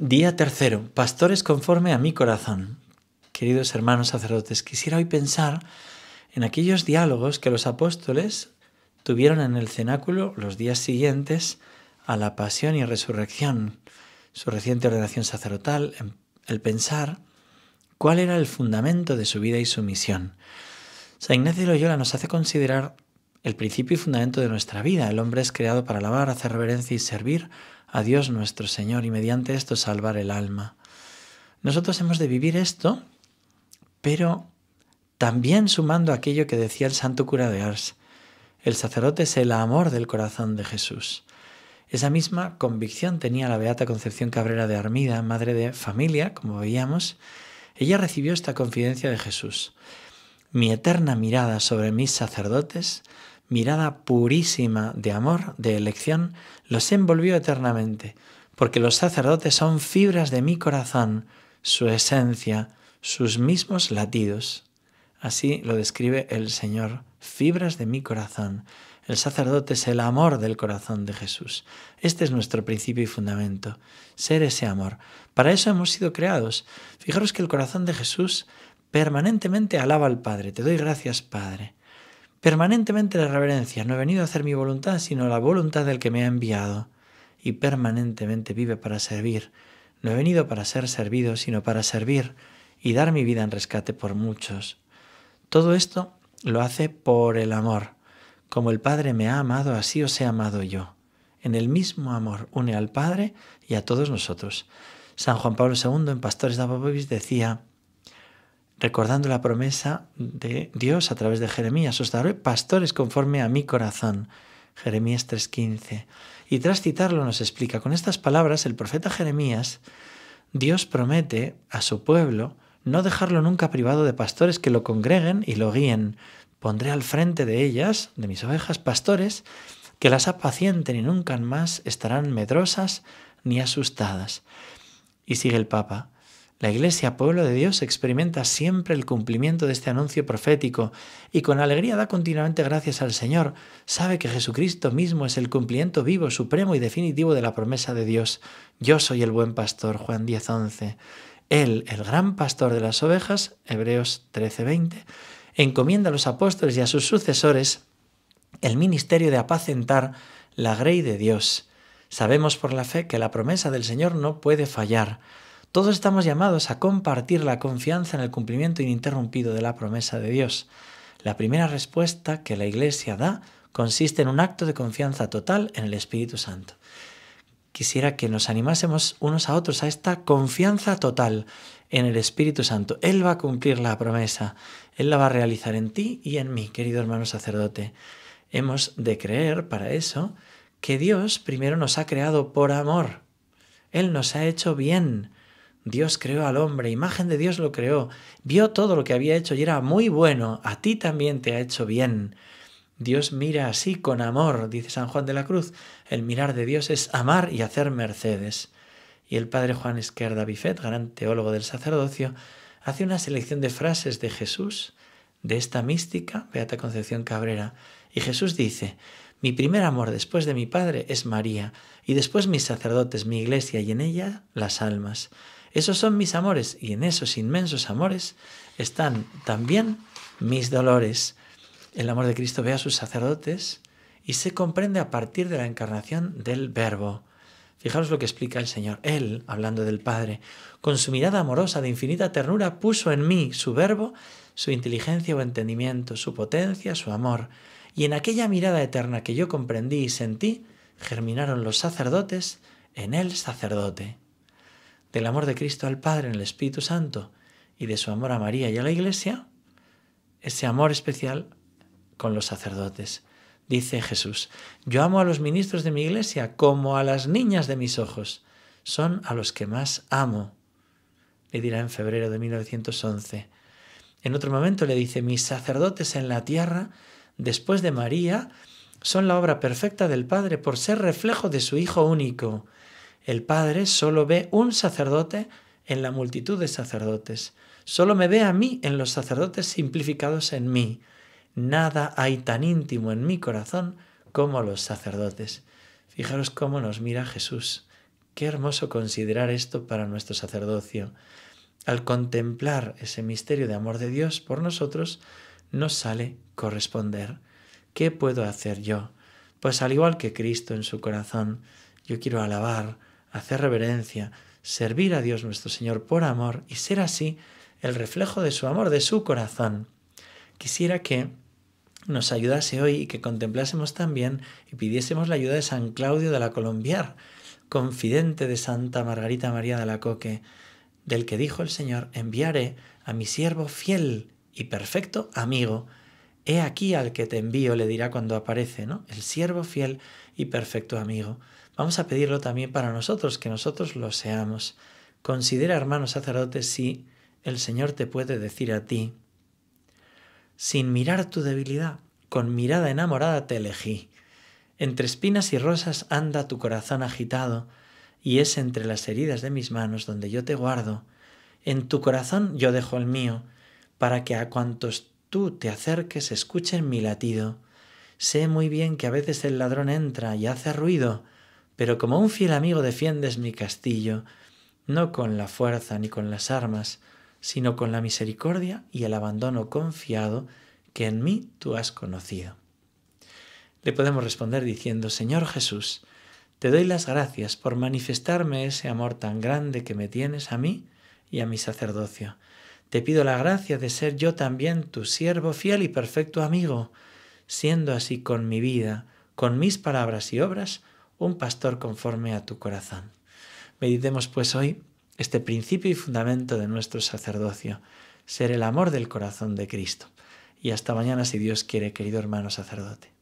Día tercero. Pastores conforme a mi corazón. Queridos hermanos sacerdotes, quisiera hoy pensar en aquellos diálogos que los apóstoles tuvieron en el cenáculo los días siguientes a la pasión y resurrección, su reciente ordenación sacerdotal, el pensar cuál era el fundamento de su vida y su misión. San Ignacio de Loyola nos hace considerar el principio y fundamento de nuestra vida. El hombre es creado para alabar, hacer reverencia y servir a Dios nuestro Señor y mediante esto salvar el alma. Nosotros hemos de vivir esto, pero también sumando aquello que decía el santo cura de Ars. El sacerdote es el amor del corazón de Jesús. Esa misma convicción tenía la beata Concepción Cabrera de Armida, madre de familia, como veíamos. Ella recibió esta confidencia de Jesús. Mi eterna mirada sobre mis sacerdotes mirada purísima de amor, de elección, los envolvió eternamente, porque los sacerdotes son fibras de mi corazón, su esencia, sus mismos latidos. Así lo describe el Señor, fibras de mi corazón. El sacerdote es el amor del corazón de Jesús. Este es nuestro principio y fundamento, ser ese amor. Para eso hemos sido creados. Fijaros que el corazón de Jesús permanentemente alaba al Padre. Te doy gracias, Padre. Permanentemente la reverencia, no he venido a hacer mi voluntad, sino la voluntad del que me ha enviado. Y permanentemente vive para servir. No he venido para ser servido, sino para servir y dar mi vida en rescate por muchos. Todo esto lo hace por el amor. Como el Padre me ha amado, así os he amado yo. En el mismo amor une al Padre y a todos nosotros. San Juan Pablo II en Pastores de Abobis decía, recordando la promesa de Dios a través de Jeremías, os daré pastores conforme a mi corazón. Jeremías 3:15. Y tras citarlo nos explica, con estas palabras el profeta Jeremías, Dios promete a su pueblo no dejarlo nunca privado de pastores que lo congreguen y lo guíen. Pondré al frente de ellas, de mis ovejas, pastores que las apacienten y nunca más estarán medrosas ni asustadas. Y sigue el Papa, la Iglesia, pueblo de Dios, experimenta siempre el cumplimiento de este anuncio profético y con alegría da continuamente gracias al Señor. Sabe que Jesucristo mismo es el cumplimiento vivo, supremo y definitivo de la promesa de Dios. Yo soy el buen pastor, Juan 10:11. Él, el gran pastor de las ovejas, Hebreos 13:20, encomienda a los apóstoles y a sus sucesores el ministerio de apacentar la grey de Dios. Sabemos por la fe que la promesa del Señor no puede fallar. Todos estamos llamados a compartir la confianza en el cumplimiento ininterrumpido de la promesa de Dios. La primera respuesta que la Iglesia da consiste en un acto de confianza total en el Espíritu Santo. Quisiera que nos animásemos unos a otros a esta confianza total en el Espíritu Santo. Él va a cumplir la promesa, Él la va a realizar en ti y en mí, querido hermano sacerdote. Hemos de creer para eso que Dios primero nos ha creado por amor. Él nos ha hecho bien. Dios creó al hombre, imagen de Dios lo creó, vio todo lo que había hecho y era muy bueno, a ti también te ha hecho bien. Dios mira así con amor, dice San Juan de la Cruz. El mirar de Dios es amar y hacer mercedes. Y el padre Juan Esquerda Bifet, gran teólogo del sacerdocio, hace una selección de frases de Jesús, de esta mística, Beata Concepción Cabrera. Y Jesús dice, mi primer amor después de mi padre es María, y después mis sacerdotes, mi iglesia y en ella las almas. Esos son mis amores y en esos inmensos amores están también mis dolores. El amor de Cristo ve a sus sacerdotes y se comprende a partir de la encarnación del Verbo. Fijaos lo que explica el Señor. Él, hablando del Padre, con su mirada amorosa de infinita ternura, puso en mí su verbo, su inteligencia o entendimiento, su potencia, su amor. Y en aquella mirada eterna que yo comprendí y sentí, germinaron los sacerdotes en el sacerdote del amor de Cristo al Padre en el Espíritu Santo y de su amor a María y a la Iglesia, ese amor especial con los sacerdotes. Dice Jesús, yo amo a los ministros de mi iglesia como a las niñas de mis ojos, son a los que más amo, le dirá en febrero de 1911. En otro momento le dice, mis sacerdotes en la tierra, después de María, son la obra perfecta del Padre por ser reflejo de su Hijo único el Padre solo ve un sacerdote en la multitud de sacerdotes. Solo me ve a mí en los sacerdotes simplificados en mí. Nada hay tan íntimo en mi corazón como los sacerdotes. Fijaros cómo nos mira Jesús. Qué hermoso considerar esto para nuestro sacerdocio. Al contemplar ese misterio de amor de Dios por nosotros, nos sale corresponder. ¿Qué puedo hacer yo? Pues al igual que Cristo en su corazón, yo quiero alabar, hacer reverencia, servir a Dios nuestro Señor por amor y ser así el reflejo de su amor, de su corazón. Quisiera que nos ayudase hoy y que contemplásemos también y pidiésemos la ayuda de San Claudio de la Colombiar, confidente de Santa Margarita María de la Coque, del que dijo el Señor, enviaré a mi siervo fiel y perfecto amigo. He aquí al que te envío, le dirá cuando aparece, ¿no? El siervo fiel y perfecto amigo. Vamos a pedirlo también para nosotros, que nosotros lo seamos. Considera, hermano sacerdote, si el Señor te puede decir a ti, sin mirar tu debilidad, con mirada enamorada te elegí. Entre espinas y rosas anda tu corazón agitado, y es entre las heridas de mis manos donde yo te guardo. En tu corazón yo dejo el mío, para que a cuantos tú te acerques escuchen mi latido. Sé muy bien que a veces el ladrón entra y hace ruido, pero como un fiel amigo defiendes mi castillo, no con la fuerza ni con las armas, sino con la misericordia y el abandono confiado que en mí tú has conocido. Le podemos responder diciendo, Señor Jesús, te doy las gracias por manifestarme ese amor tan grande que me tienes a mí y a mi sacerdocio. Te pido la gracia de ser yo también tu siervo fiel y perfecto amigo, siendo así con mi vida, con mis palabras y obras, un pastor conforme a tu corazón. Meditemos pues hoy este principio y fundamento de nuestro sacerdocio, ser el amor del corazón de Cristo. Y hasta mañana si Dios quiere, querido hermano sacerdote.